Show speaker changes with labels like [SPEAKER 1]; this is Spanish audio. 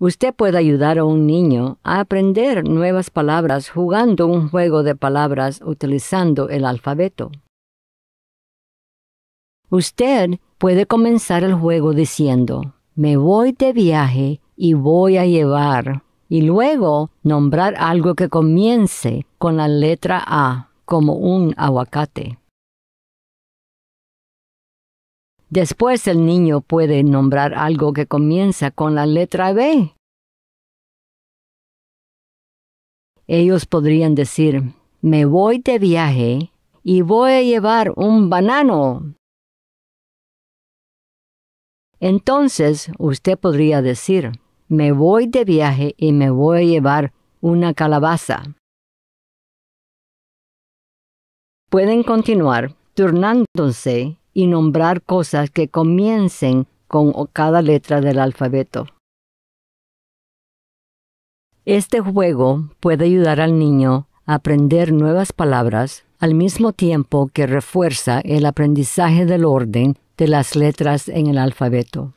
[SPEAKER 1] Usted puede ayudar a un niño a aprender nuevas palabras jugando un juego de palabras utilizando el alfabeto. Usted puede comenzar el juego diciendo, me voy de viaje y voy a llevar, y luego nombrar algo que comience con la letra A, como un aguacate.
[SPEAKER 2] Después el niño puede nombrar algo que comienza con la letra B.
[SPEAKER 1] Ellos podrían decir, me voy de viaje y voy a llevar un banano. Entonces usted podría decir, me voy de viaje y me voy a llevar una calabaza. Pueden continuar turnándose y nombrar cosas que comiencen con cada letra del alfabeto. Este juego puede ayudar al niño a aprender nuevas palabras al mismo tiempo que refuerza
[SPEAKER 2] el aprendizaje del orden de las letras en el alfabeto.